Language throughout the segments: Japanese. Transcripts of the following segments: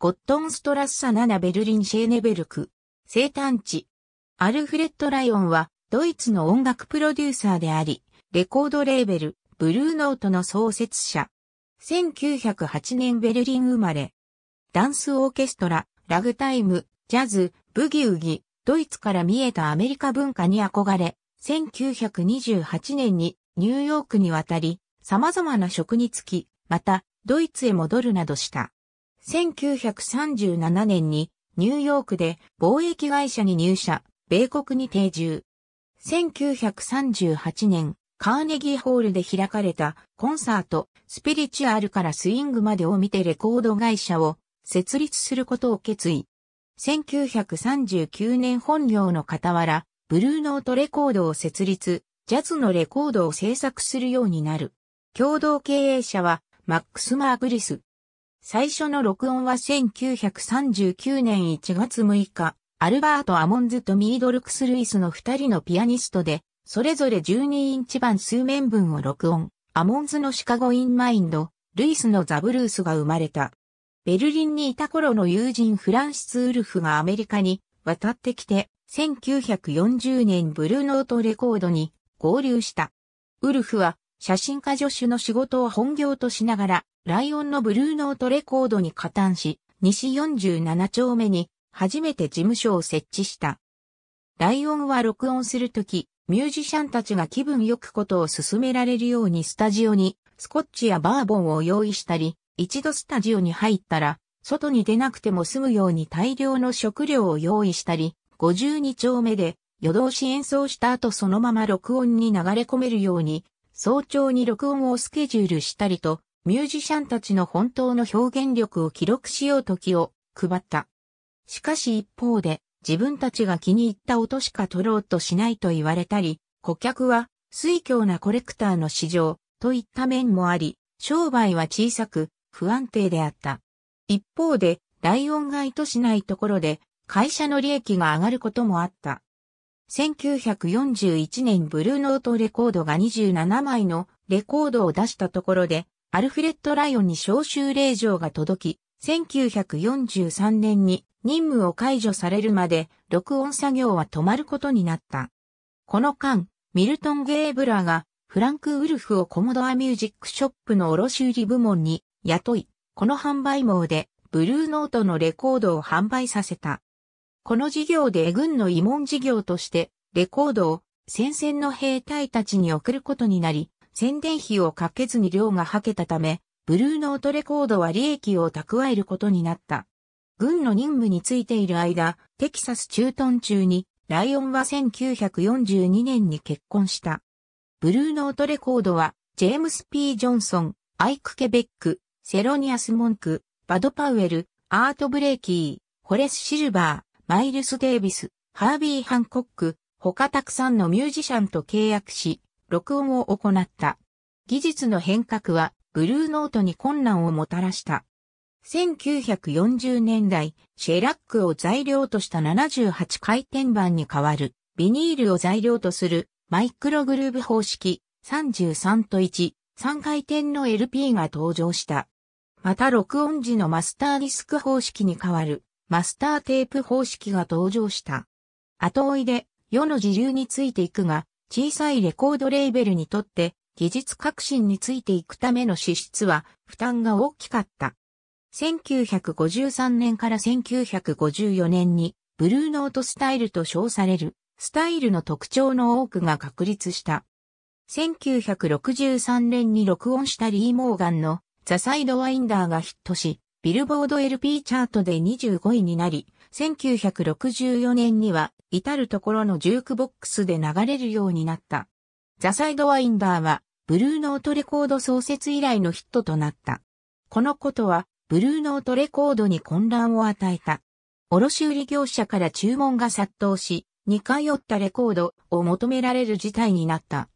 ゴットンストラッサ7ベルリンシェーネベルク、生誕地。アルフレッド・ライオンは、ドイツの音楽プロデューサーであり、レコードレーベル、ブルーノートの創設者。1908年ベルリン生まれ。ダンスオーケストラ、ラグタイム、ジャズ、ブギウギ、ドイツから見えたアメリカ文化に憧れ、1928年にニューヨークに渡り、様々な職に就き、また、ドイツへ戻るなどした。1937年にニューヨークで貿易会社に入社、米国に定住。1938年、カーネギーホールで開かれたコンサート、スピリチュアルからスイングまでを見てレコード会社を設立することを決意。1939年本業の傍ら、ブルーノートレコードを設立、ジャズのレコードを制作するようになる。共同経営者はマックス・マーグリス、最初の録音は1939年1月6日、アルバート・アモンズとミードルクス・ルイスの二人のピアニストで、それぞれ12インチ版数面分を録音。アモンズのシカゴ・イン・マインド、ルイスのザ・ブルースが生まれた。ベルリンにいた頃の友人フランシス・ウルフがアメリカに渡ってきて、1940年ブルーノートレコードに合流した。ウルフは写真家助手の仕事を本業としながら、ライオンのブルーノートレコードに加担し、西47丁目に初めて事務所を設置した。ライオンは録音するとき、ミュージシャンたちが気分よくことを進められるようにスタジオにスコッチやバーボンを用意したり、一度スタジオに入ったら、外に出なくても済むように大量の食料を用意したり、52丁目で夜通し演奏した後そのまま録音に流れ込めるように、早朝に録音をスケジュールしたりと、ミュージシャンたちの本当の表現力を記録しようと気を配った。しかし一方で、自分たちが気に入った音しか取ろうとしないと言われたり、顧客は水強なコレクターの市場といった面もあり、商売は小さく不安定であった。一方で、ライオンが意図しないところで会社の利益が上がることもあった。1941年ブルーノートレコードが27枚のレコードを出したところでアルフレッド・ライオンに招集令状が届き、1943年に任務を解除されるまで録音作業は止まることになった。この間、ミルトン・ゲーブラがフランク・ウルフをコモドアミュージックショップの卸売部門に雇い、この販売網でブルーノートのレコードを販売させた。この事業で軍の慰問事業としてレコードを戦線の兵隊たちに送ることになり、宣伝費をかけずに量がはけたため、ブルーノートレコードは利益を蓄えることになった。軍の任務についている間、テキサス駐屯中に、ライオンは1942年に結婚した。ブルーノートレコードは、ジェームス・ P・ ジョンソン、アイク・ケベック、セロニアス・モンク、バド・パウエル、アート・ブレーキー、ホレス・シルバー、マイルス・デイビス、ハービー・ハンコック、他たくさんのミュージシャンと契約し、録音を行った。技術の変革はブルーノートに困難をもたらした。1940年代、シェラックを材料とした78回転板に代わる、ビニールを材料とするマイクログルーブ方式33と1、3回転の LP が登場した。また録音時のマスターディスク方式に代わるマスターテープ方式が登場した。後追いで世の自流についていくが、小さいレコードレーベルにとって技術革新についていくための支出は負担が大きかった。1953年から1954年にブルーノートスタイルと称されるスタイルの特徴の多くが確立した。1963年に録音したリー・モーガンのザ・サイドワインダーがヒットし、ビルボード LP チャートで25位になり、1964年には至るところのジュークボックスで流れるようになった。ザ・サイドワインダーは、ブルーノートレコード創設以来のヒットとなった。このことは、ブルーノートレコードに混乱を与えた。卸売業者から注文が殺到し、似通ったレコードを求められる事態になった。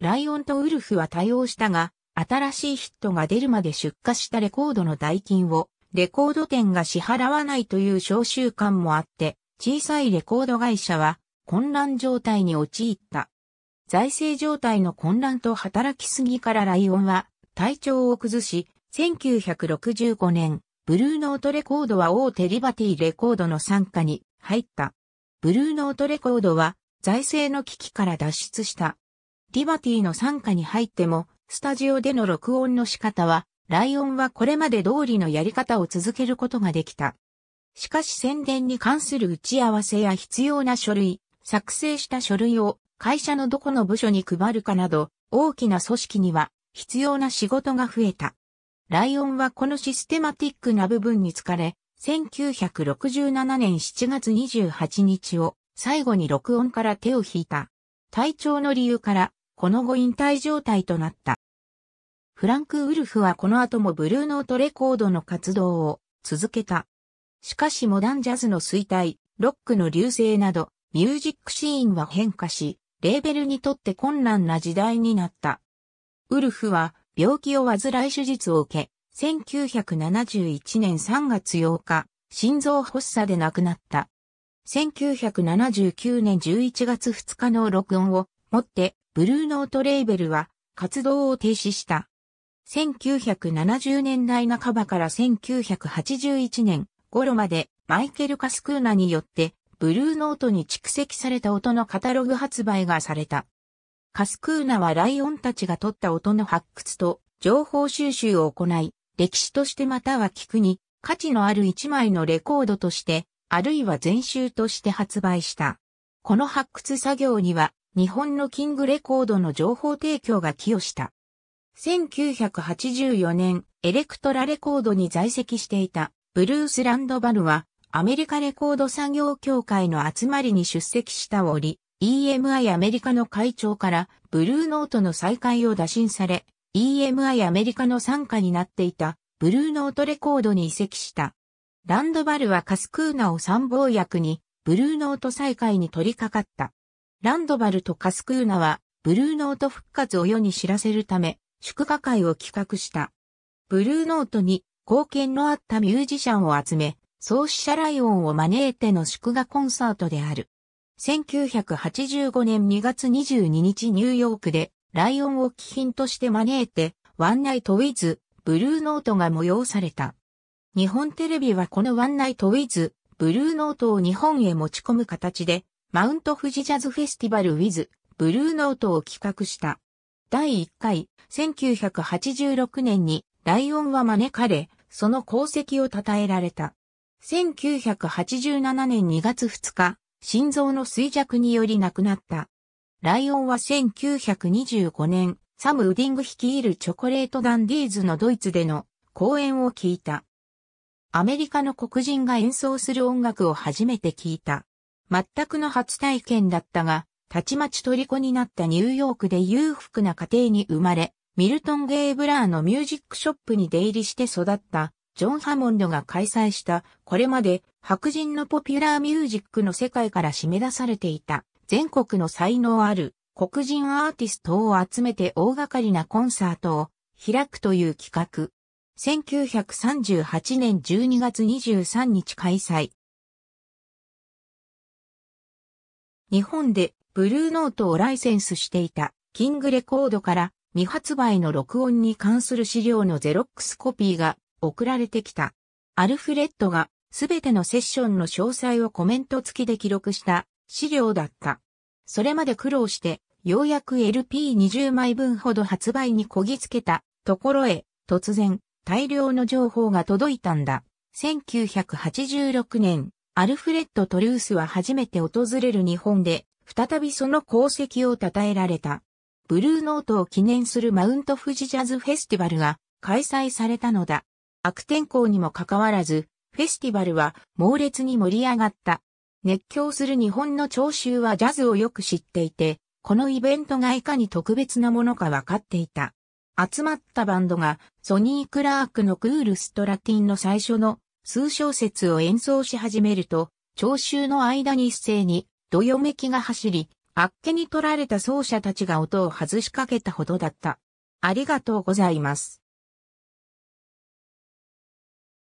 ライオンとウルフは対応したが、新しいヒットが出るまで出荷したレコードの代金をレコード店が支払わないという小習慣もあって、小さいレコード会社は混乱状態に陥った。財政状態の混乱と働きすぎからライオンは体調を崩し、1965年、ブルーノートレコードは大手リバティレコードの参加に入った。ブルーノートレコードは財政の危機から脱出した。リバティの参加に入っても、スタジオでの録音の仕方は、ライオンはこれまで通りのやり方を続けることができた。しかし宣伝に関する打ち合わせや必要な書類、作成した書類を会社のどこの部署に配るかなど、大きな組織には必要な仕事が増えた。ライオンはこのシステマティックな部分に疲れ、1967年7月28日を最後に録音から手を引いた。体調の理由から、この後引退状態となった。フランク・ウルフはこの後もブルーノートレコードの活動を続けた。しかしモダンジャズの衰退、ロックの流星など、ミュージックシーンは変化し、レーベルにとって困難な時代になった。ウルフは病気を患い手術を受け、1971年3月8日、心臓発作で亡くなった。1979年11月2日の録音をもって、ブルーノートレーベルは活動を停止した。1970年代半ばから1981年頃までマイケル・カスクーナによってブルーノートに蓄積された音のカタログ発売がされた。カスクーナはライオンたちが取った音の発掘と情報収集を行い、歴史としてまたは聞くに価値のある一枚のレコードとして、あるいは全集として発売した。この発掘作業には日本のキングレコードの情報提供が寄与した。1984年、エレクトラレコードに在籍していたブルース・ランドバルは、アメリカレコード産業協会の集まりに出席した折、EMI アメリカの会長からブルーノートの再開を打診され、EMI アメリカの参加になっていたブルーノートレコードに移籍した。ランドバルはカスクーナを参謀役にブルーノート再開に取り掛かった。ランドバルとカスクーナはブルーノート復活を世に知らせるため祝賀会を企画した。ブルーノートに貢献のあったミュージシャンを集め、創始者ライオンを招いての祝賀コンサートである。1985年2月22日ニューヨークで、ライオンを貴品として招いて、ワンナイトウィズ、ブルーノートが催された。日本テレビはこのワンナイトウィズ、ブルーノートを日本へ持ち込む形で、マウント富士ジャズフェスティバルウィズ、ブルーノートを企画した。第1回、1986年に、ライオンは招かれ、その功績を称えられた。1987年2月2日、心臓の衰弱により亡くなった。ライオンは1925年、サム・ウディング率いるチョコレートダンディーズのドイツでの公演を聞いた。アメリカの黒人が演奏する音楽を初めて聞いた。全くの初体験だったが、たちまち虜になったニューヨークで裕福な家庭に生まれ、ミルトン・ゲイ・ブラーのミュージックショップに出入りして育ったジョン・ハモンドが開催したこれまで白人のポピュラーミュージックの世界から締め出されていた全国の才能ある黒人アーティストを集めて大掛かりなコンサートを開くという企画。1938年12月23日開催。日本でブルーノートをライセンスしていたキングレコードから未発売の録音に関する資料のゼロックスコピーが送られてきた。アルフレッドがすべてのセッションの詳細をコメント付きで記録した資料だった。それまで苦労して、ようやく LP20 枚分ほど発売にこぎつけたところへ、突然、大量の情報が届いたんだ。1986年、アルフレッド・トリースは初めて訪れる日本で、再びその功績を称えられた。ブルーノートを記念するマウント富士ジャズフェスティバルが開催されたのだ。悪天候にもかかわらず、フェスティバルは猛烈に盛り上がった。熱狂する日本の聴衆はジャズをよく知っていて、このイベントがいかに特別なものかわかっていた。集まったバンドがソニー・クラークのクール・ストラティンの最初の数小節を演奏し始めると、聴衆の間に一斉にどよめきが走り、あっけに取られた奏者たちが音を外しかけたほどだった。ありがとうございます。